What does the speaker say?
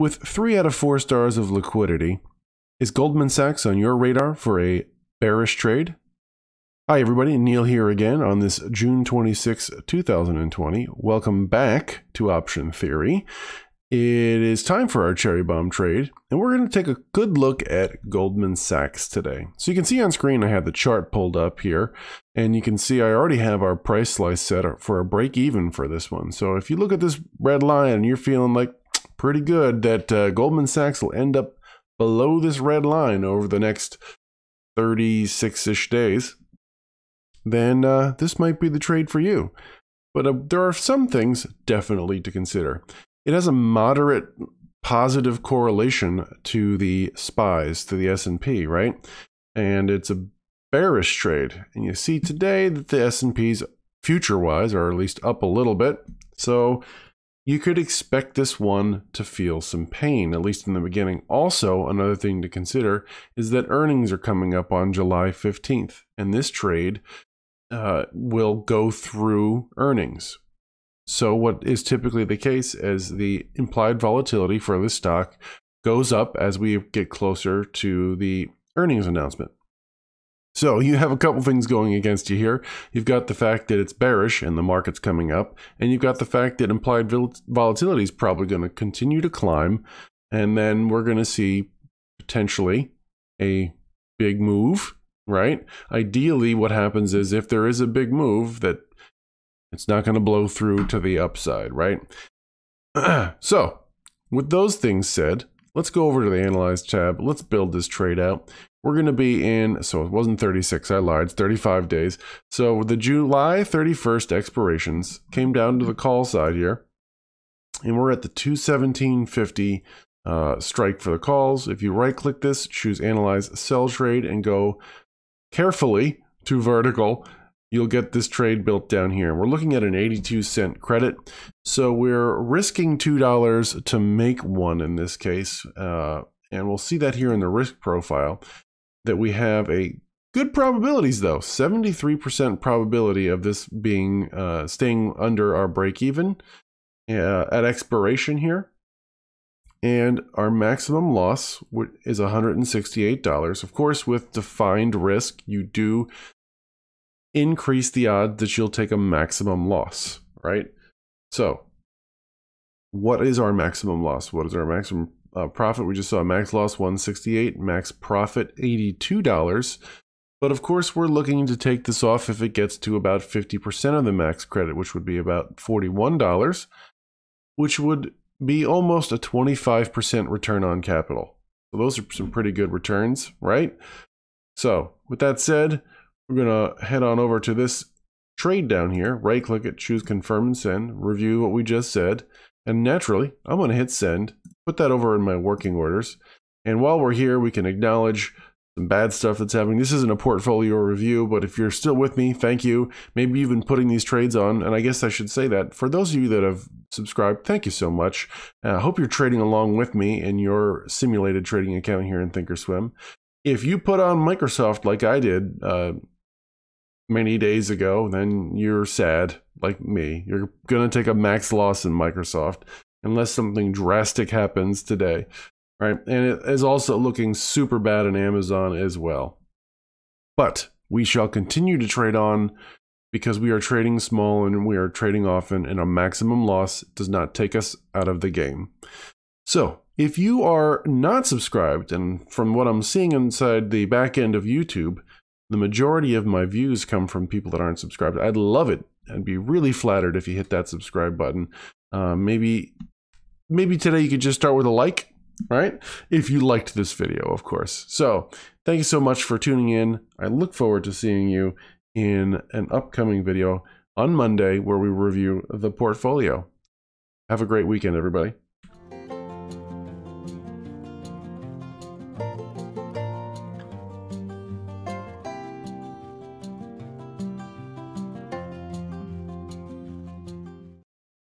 With three out of four stars of liquidity, is Goldman Sachs on your radar for a bearish trade? Hi, everybody. Neil here again on this June 26, 2020. Welcome back to Option Theory. It is time for our cherry bomb trade, and we're going to take a good look at Goldman Sachs today. So you can see on screen, I have the chart pulled up here, and you can see I already have our price slice set for a break even for this one. So if you look at this red line and you're feeling like pretty good that uh, Goldman Sachs will end up below this red line over the next 36 ish days, then uh, this might be the trade for you. But uh, there are some things definitely to consider. It has a moderate positive correlation to the spies to the S&P, right? And it's a bearish trade. And you see today that the S&Ps future-wise are at least up a little bit. So you could expect this one to feel some pain, at least in the beginning. Also, another thing to consider is that earnings are coming up on July 15th, and this trade uh, will go through earnings. So, what is typically the case is the implied volatility for this stock goes up as we get closer to the earnings announcement. So you have a couple things going against you here. You've got the fact that it's bearish and the market's coming up, and you've got the fact that implied volatility is probably going to continue to climb, and then we're going to see potentially a big move, right? Ideally, what happens is if there is a big move that it's not going to blow through to the upside, right? so, with those things said, let's go over to the Analyze tab. Let's build this trade out we're going to be in, so it wasn't 36, I lied, 35 days. So the July 31st expirations came down to the mm-hmm. call side here, and we're at the 217.50 uh, strike for the calls. If you right click this, choose analyze sell trade and go carefully to vertical, you'll get this trade built down here. We're looking at an 82 cent credit. So we're risking $2 to make one in this case. Uh, and we'll see that here in the risk profile that we have a good probabilities though 73% probability of this being uh, staying under our break even uh, at expiration here and our maximum loss is $168 of course with defined risk you do increase the odds that you'll take a maximum loss right so what is our maximum loss what is our maximum uh, profit, we just saw max loss 168, max profit $82. But of course, we're looking to take this off if it gets to about 50% of the max credit, which would be about $41, which would be almost a 25% return on capital. So those are some pretty good returns, right? So with that said, we're going to head on over to this trade down here, right click it, choose confirm and send, review what we just said. And naturally, I'm going to hit send put that over in my working orders. And while we're here, we can acknowledge some bad stuff that's happening. This isn't a portfolio review, but if you're still with me, thank you. Maybe you've been putting these trades on, and I guess I should say that for those of you that have subscribed, thank you so much. Uh, I uh, hope you're trading along with me in your simulated trading account here in Thinkorswim. If you put on Microsoft like I did uh, many days ago, then you're sad like me. You're going to take a max loss in Microsoft unless something drastic happens today, right? And it is also looking super bad in Amazon as well. But we shall continue to trade on because we are trading small and we are trading often, and a maximum loss does not take us out of the game. So, if you are not subscribed, and from what I'm seeing inside the back end of YouTube, the majority of my views come from people that aren't subscribed. I'd love it. I'd be really flattered if you hit that subscribe button. Uh, maybe maybe today you could just start with a like, right? If you liked this video, of course. So thank you so much for tuning in. I look forward to seeing you in an upcoming video on Monday where we review the portfolio. Have a great weekend, everybody.